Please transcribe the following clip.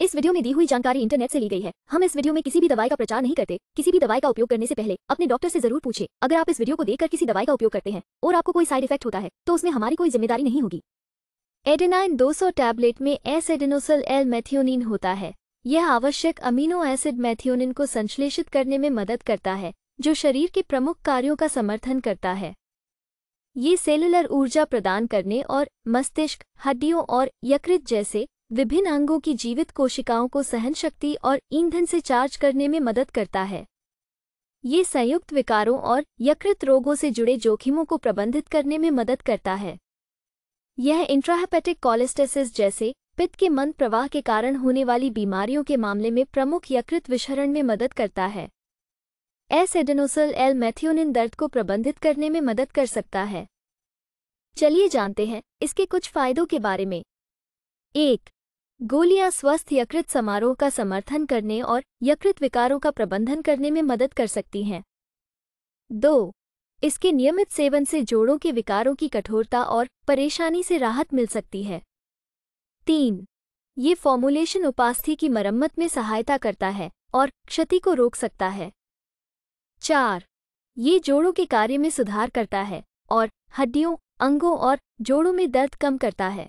इस वीडियो में दी हुई जानकारी इंटरनेट से ली गई है हम इस वीडियो में किसी भी दवाई का प्रचार नहीं करते किसी भी दवाई का उपयोग करने से पहले अपने डॉक्टर से जरूर पूछे अगर आप इस वीडियो को देखकर किसी दवाई का उपयोग करते हैं और आपको कोई साइड इफेक्ट होता है तो उसमें हमारी कोई जिम्मेदारी नहीं होगी एडेनाइन 200 टैबलेट में एस एडेनोसल एल मैथियोनिन होता है यह आवश्यक अमीनो एसिड मैथियोनिन को संश्लेषित करने में मदद करता है जो शरीर के प्रमुख कार्यों का समर्थन करता है ये सेलुलर ऊर्जा प्रदान करने और मस्तिष्क हड्डियों और यकृत जैसे विभिन्न अंगों की जीवित कोशिकाओं को सहन शक्ति और ईंधन से चार्ज करने में मदद करता है ये संयुक्त विकारों और यकृत रोगों से जुड़े जोखिमों को प्रबंधित करने में मदद करता है यह इंट्राहेपेटिक कॉलेस्टेसिस जैसे पित्त के मंद प्रवाह के कारण होने वाली बीमारियों के मामले में प्रमुख यकृत विषहरण में मदद करता है एसेडेनोसल एल मैथियोनिन दर्द को प्रबंधित करने में मदद कर सकता है चलिए जानते हैं इसके कुछ फायदों के बारे में एक गोलियां स्वस्थ यकृत समारोह का समर्थन करने और यकृत विकारों का प्रबंधन करने में मदद कर सकती हैं दो इसके नियमित सेवन से जोड़ों के विकारों की कठोरता और परेशानी से राहत मिल सकती है तीन ये फॉर्मुलेशन उपास्थि की मरम्मत में सहायता करता है और क्षति को रोक सकता है चार ये जोड़ों के कार्य में सुधार करता है और हड्डियों अंगों और जोड़ों में दर्द कम करता है